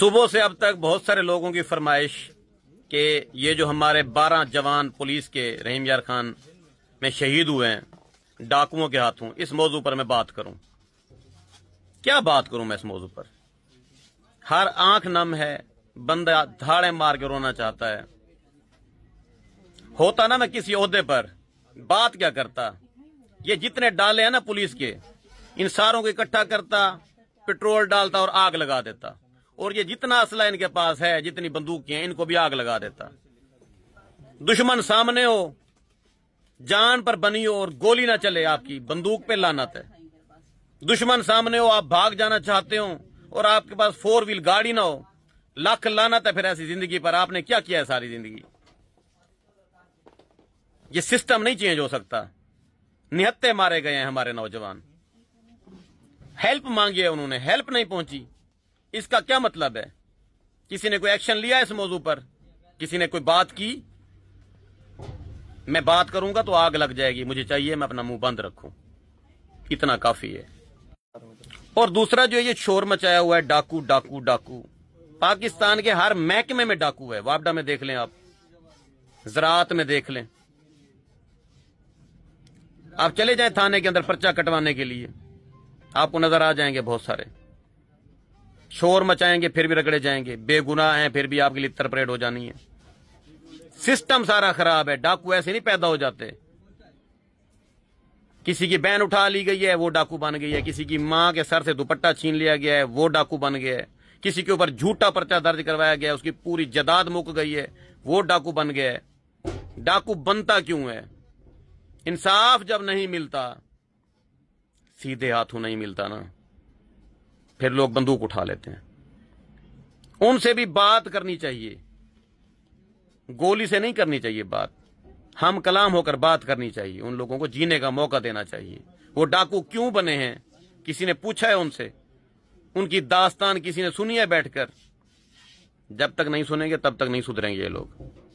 सुबह से अब तक बहुत सारे लोगों की फरमाइश के ये जो हमारे 12 जवान पुलिस के रहीम यार खान में शहीद हुए हैं डाकुओं के हाथों इस मौजू पर मैं बात करूं क्या बात करूं मैं इस मौजू पर हर आंख नम है बंदा धाड़े मार के रोना चाहता है होता ना मैं किसी अहदे पर बात क्या करता ये जितने डाले हैं ना पुलिस के इन सारों को इकट्ठा करता पेट्रोल डालता और आग लगा देता और ये जितना असला इनके पास है जितनी बंदूकियां इनको भी आग लगा देता दुश्मन सामने हो जान पर बनी हो और गोली ना चले आपकी बंदूक पे लानत है दुश्मन सामने हो आप भाग जाना चाहते हो और आपके पास फोर व्हील गाड़ी ना हो लाख लानत है फिर ऐसी जिंदगी पर आपने क्या किया है सारी जिंदगी ये सिस्टम नहीं चेंज हो सकता निहत्ते मारे गए हैं हमारे नौजवान हेल्प मांगी है उन्होंने हेल्प नहीं पहुंची इसका क्या मतलब है किसी ने कोई एक्शन लिया इस मौजू पर किसी ने कोई बात की मैं बात करूंगा तो आग लग जाएगी मुझे चाहिए मैं अपना मुंह बंद रखूं इतना काफी है और दूसरा जो ये शोर मचाया हुआ है डाकू डाकू डाकू पाकिस्तान के हर महकमे में डाकू है वापडा में देख लें आप जरात में देख लें आप चले जाएं थाने के अंदर पर्चा कटवाने के लिए आपको नजर आ जाएंगे बहुत सारे शोर मचाएंगे फिर भी रगड़े जाएंगे बेगुनाह हैं फिर भी आपके लिए तरपरेड हो जानी है सिस्टम सारा खराब है डाकू ऐसे नहीं पैदा हो जाते किसी की बहन उठा ली गई है वो डाकू बन गई है किसी की मां के सर से दुपट्टा छीन लिया गया है वो डाकू बन गया है किसी के ऊपर झूठा पर्चा दर्ज करवाया गया उसकी पूरी जदाद मुक गई है वो डाकू बन गया है डाकू बनता क्यों है इंसाफ जब नहीं मिलता सीधे हाथों नहीं मिलता ना फिर लोग बंदूक उठा लेते हैं उनसे भी बात करनी चाहिए गोली से नहीं करनी चाहिए बात हम कलाम होकर बात करनी चाहिए उन लोगों को जीने का मौका देना चाहिए वो डाकू क्यों बने हैं किसी ने पूछा है उनसे उनकी दास्तान किसी ने सुनी है बैठकर जब तक नहीं सुनेंगे तब तक नहीं सुधरेंगे ये लोग